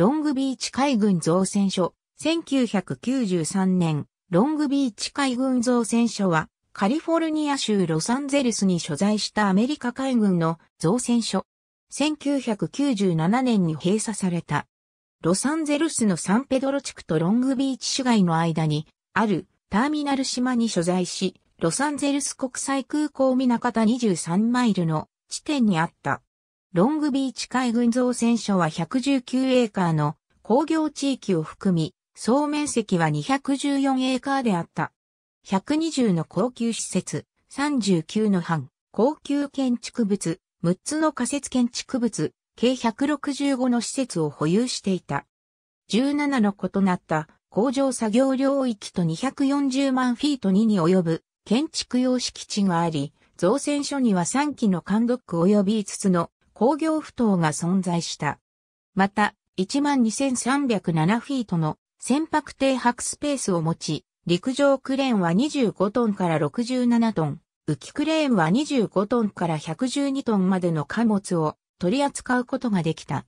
ロングビーチ海軍造船所。1993年、ロングビーチ海軍造船所は、カリフォルニア州ロサンゼルスに所在したアメリカ海軍の造船所。1997年に閉鎖された。ロサンゼルスのサンペドロ地区とロングビーチ市街の間にあるターミナル島に所在し、ロサンゼルス国際空港港港田23マイルの地点にあった。ロングビーチ海軍造船所は119エーカーの工業地域を含み、総面積は214エーカーであった。120の高級施設、39の班、高級建築物、6つの仮設建築物、計165の施設を保有していた。17の異なった工場作業領域と240万フィート2に及ぶ建築用敷地があり、造船所には3基の監督及び5つの工業不頭が存在した。また、12,307フィートの船舶停泊スペースを持ち、陸上クレーンは25トンから67トン、浮きクレーンは25トンから112トンまでの貨物を取り扱うことができた。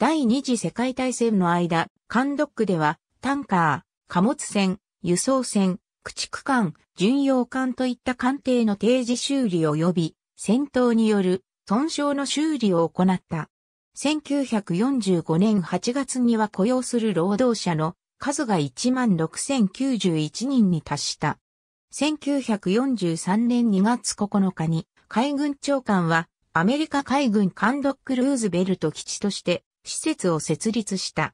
第二次世界大戦の間、ンドックでは、タンカー、貨物船、輸送船、駆逐艦、巡洋艦といった艦艇の定時修理及び、戦闘による損傷の修理を行った。1945年8月には雇用する労働者の数が16,091人に達した。1943年2月9日に海軍長官はアメリカ海軍カンドックルーズベルト基地として施設を設立した。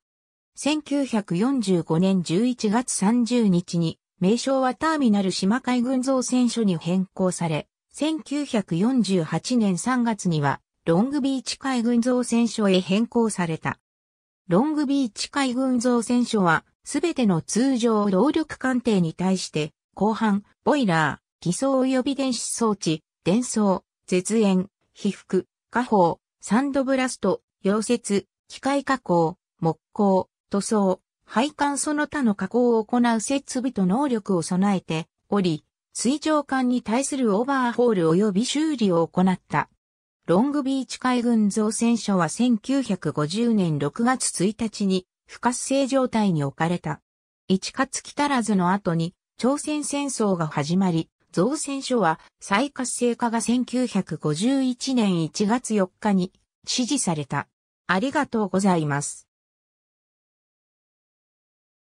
1945年11月30日に名称はターミナル島海軍造船所に変更され、1948年3月には、ロングビーチ海軍造船所へ変更された。ロングビーチ海軍造船所は、すべての通常動力艦艇に対して、後半、ボイラー、偽装及び電子装置、電装、絶縁、被覆、火砲、サンドブラスト、溶接、機械加工、木工、塗装、配管その他の加工を行う設備と能力を備えており、水上艦に対するオーバーホール及び修理を行った。ロングビーチ海軍造船所は1950年6月1日に不活性状態に置かれた。一月来たらずの後に朝鮮戦争が始まり、造船所は再活性化が1951年1月4日に指示された。ありがとうございます。